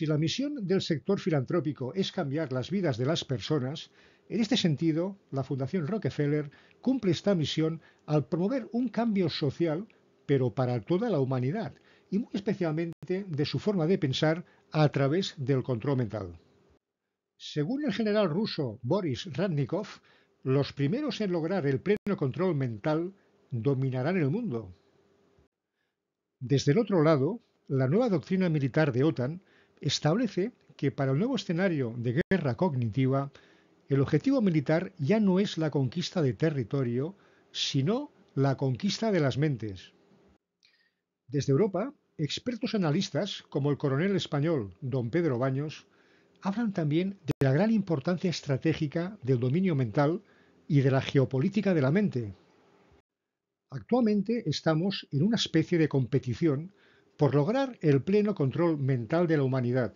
Si la misión del sector filantrópico es cambiar las vidas de las personas, en este sentido, la Fundación Rockefeller cumple esta misión al promover un cambio social, pero para toda la humanidad, y muy especialmente de su forma de pensar a través del control mental. Según el general ruso Boris Radnikov, los primeros en lograr el pleno control mental dominarán el mundo. Desde el otro lado, la nueva doctrina militar de OTAN establece que para el nuevo escenario de guerra cognitiva, el objetivo militar ya no es la conquista de territorio, sino la conquista de las mentes. Desde Europa, expertos analistas como el coronel español don Pedro Baños hablan también de la gran importancia estratégica del dominio mental y de la geopolítica de la mente. Actualmente estamos en una especie de competición por lograr el pleno control mental de la humanidad,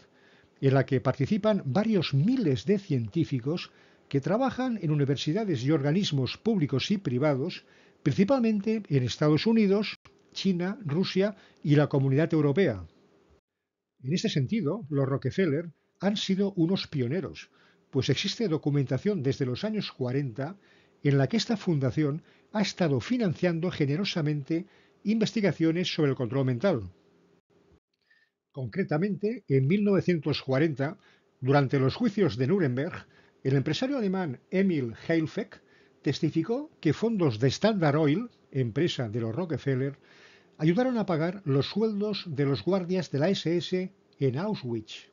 en la que participan varios miles de científicos que trabajan en universidades y organismos públicos y privados, principalmente en Estados Unidos, China, Rusia y la Comunidad Europea. En este sentido, los Rockefeller han sido unos pioneros, pues existe documentación desde los años 40 en la que esta fundación ha estado financiando generosamente investigaciones sobre el control mental. Concretamente, en 1940, durante los juicios de Nuremberg, el empresario alemán Emil Heilfeck testificó que fondos de Standard Oil, empresa de los Rockefeller, ayudaron a pagar los sueldos de los guardias de la SS en Auschwitz.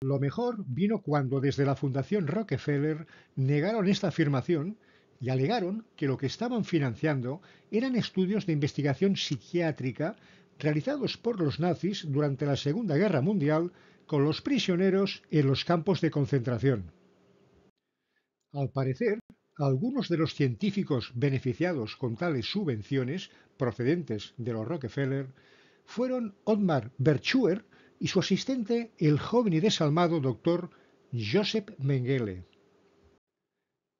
Lo mejor vino cuando desde la Fundación Rockefeller negaron esta afirmación y alegaron que lo que estaban financiando eran estudios de investigación psiquiátrica realizados por los nazis durante la Segunda Guerra Mundial con los prisioneros en los campos de concentración. Al parecer, algunos de los científicos beneficiados con tales subvenciones procedentes de los Rockefeller fueron Otmar Berchuer y su asistente, el joven y desalmado doctor Joseph Mengele.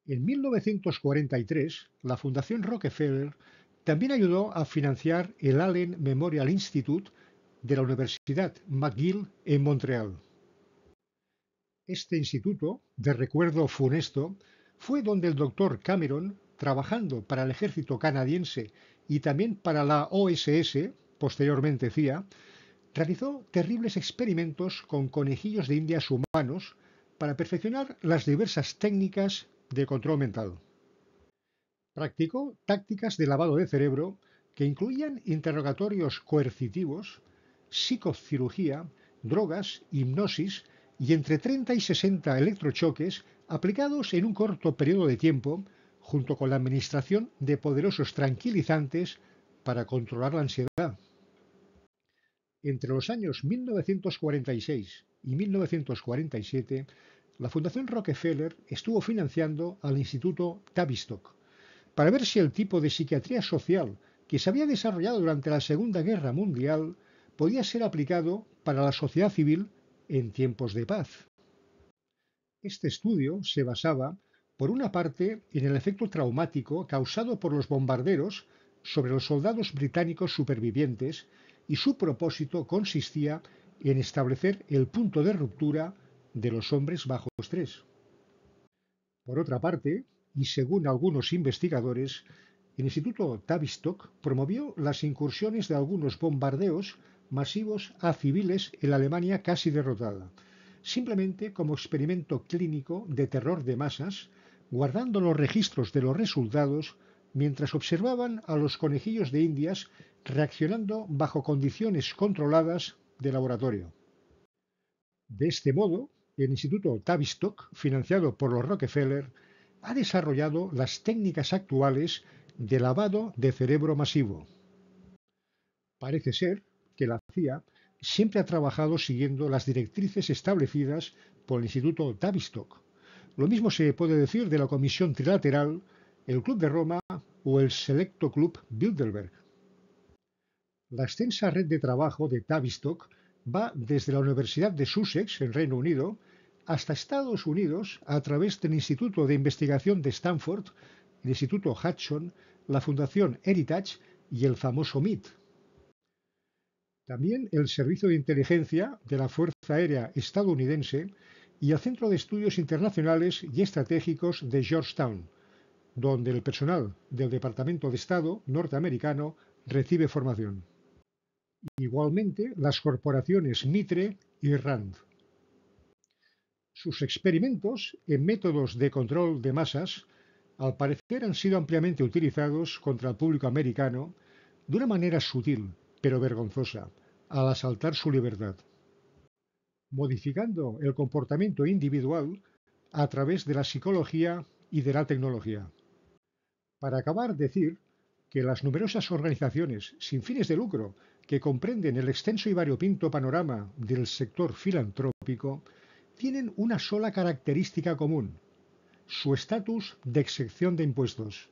En 1943, la Fundación Rockefeller también ayudó a financiar el Allen Memorial Institute de la Universidad McGill en Montreal. Este instituto, de recuerdo funesto, fue donde el doctor Cameron, trabajando para el ejército canadiense y también para la OSS, posteriormente CIA, realizó terribles experimentos con conejillos de indias humanos para perfeccionar las diversas técnicas de control mental. Practicó tácticas de lavado de cerebro que incluían interrogatorios coercitivos, psicocirugía, drogas, hipnosis y entre 30 y 60 electrochoques aplicados en un corto periodo de tiempo, junto con la administración de poderosos tranquilizantes para controlar la ansiedad. Entre los años 1946 y 1947, la Fundación Rockefeller estuvo financiando al Instituto Tavistock, para ver si el tipo de psiquiatría social que se había desarrollado durante la Segunda Guerra Mundial podía ser aplicado para la sociedad civil en tiempos de paz. Este estudio se basaba, por una parte, en el efecto traumático causado por los bombarderos sobre los soldados británicos supervivientes y su propósito consistía en establecer el punto de ruptura de los hombres bajo estrés. Por otra parte, y según algunos investigadores, el Instituto Tavistock promovió las incursiones de algunos bombardeos masivos a civiles en la Alemania casi derrotada, simplemente como experimento clínico de terror de masas, guardando los registros de los resultados mientras observaban a los conejillos de Indias reaccionando bajo condiciones controladas de laboratorio. De este modo, el Instituto Tavistock, financiado por los Rockefeller, ha desarrollado las técnicas actuales de lavado de cerebro masivo. Parece ser que la CIA siempre ha trabajado siguiendo las directrices establecidas por el Instituto Tavistock. Lo mismo se puede decir de la Comisión Trilateral, el Club de Roma o el Selecto Club Bilderberg. La extensa red de trabajo de Tavistock va desde la Universidad de Sussex, en Reino Unido, hasta Estados Unidos a través del Instituto de Investigación de Stanford, el Instituto Hudson, la Fundación Heritage y el famoso MIT. También el Servicio de Inteligencia de la Fuerza Aérea estadounidense y el Centro de Estudios Internacionales y Estratégicos de Georgetown, donde el personal del Departamento de Estado norteamericano recibe formación. Igualmente, las corporaciones Mitre y RAND. Sus experimentos en métodos de control de masas al parecer han sido ampliamente utilizados contra el público americano de una manera sutil pero vergonzosa al asaltar su libertad, modificando el comportamiento individual a través de la psicología y de la tecnología. Para acabar, decir que las numerosas organizaciones sin fines de lucro que comprenden el extenso y variopinto panorama del sector filantrópico tienen una sola característica común, su estatus de excepción de impuestos.